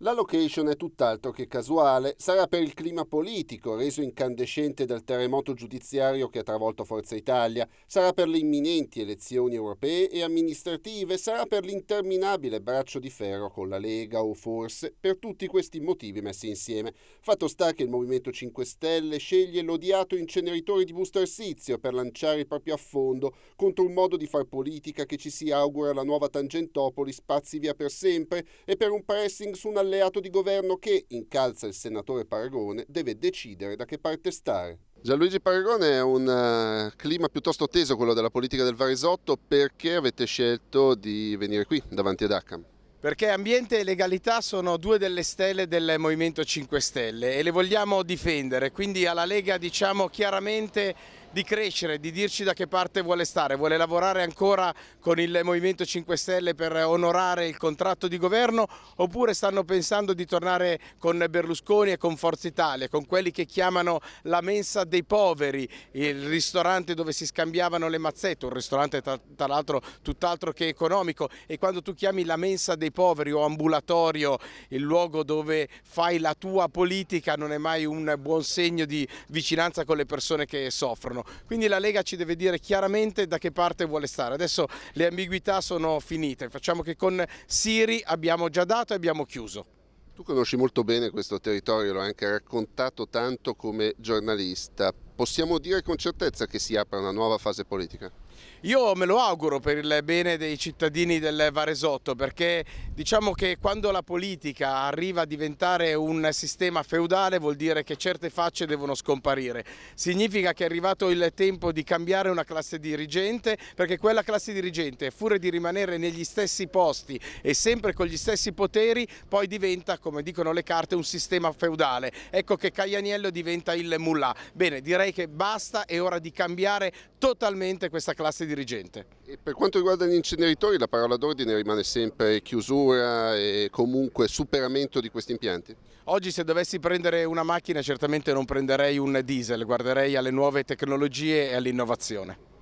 La location è tutt'altro che casuale, sarà per il clima politico reso incandescente dal terremoto giudiziario che ha travolto Forza Italia, sarà per le imminenti elezioni europee e amministrative, sarà per l'interminabile braccio di ferro con la Lega o forse per tutti questi motivi messi insieme. Fatto sta che il Movimento 5 Stelle sceglie l'odiato inceneritore di Busto Arsizio per lanciare il proprio affondo contro un modo di far politica che ci si augura la nuova Tangentopoli spazi via per sempre e per un pressing su una alleato di governo che, incalza il senatore Paragone, deve decidere da che parte stare. Gianluigi Paragone è un eh, clima piuttosto teso quello della politica del Varesotto, perché avete scelto di venire qui davanti ad Accam? Perché ambiente e legalità sono due delle stelle del Movimento 5 Stelle e le vogliamo difendere, quindi alla Lega diciamo chiaramente di crescere, di dirci da che parte vuole stare, vuole lavorare ancora con il Movimento 5 Stelle per onorare il contratto di governo oppure stanno pensando di tornare con Berlusconi e con Forza Italia, con quelli che chiamano la mensa dei poveri, il ristorante dove si scambiavano le mazzette, un ristorante tra, tra l'altro tutt'altro che economico e quando tu chiami la mensa dei poveri o ambulatorio, il luogo dove fai la tua politica non è mai un buon segno di vicinanza con le persone che soffrono quindi la Lega ci deve dire chiaramente da che parte vuole stare. Adesso le ambiguità sono finite, facciamo che con Siri abbiamo già dato e abbiamo chiuso. Tu conosci molto bene questo territorio, l'ho anche raccontato tanto come giornalista. Possiamo dire con certezza che si apre una nuova fase politica? Io me lo auguro per il bene dei cittadini del Varesotto perché diciamo che quando la politica arriva a diventare un sistema feudale vuol dire che certe facce devono scomparire. Significa che è arrivato il tempo di cambiare una classe dirigente perché quella classe dirigente, pure di rimanere negli stessi posti e sempre con gli stessi poteri, poi diventa, come dicono le carte, un sistema feudale. Ecco che Caglianiello diventa il mullah. Bene, direi che basta, è ora di cambiare totalmente questa classe classe dirigente. E per quanto riguarda gli inceneritori la parola d'ordine rimane sempre chiusura e comunque superamento di questi impianti? Oggi se dovessi prendere una macchina certamente non prenderei un diesel, guarderei alle nuove tecnologie e all'innovazione.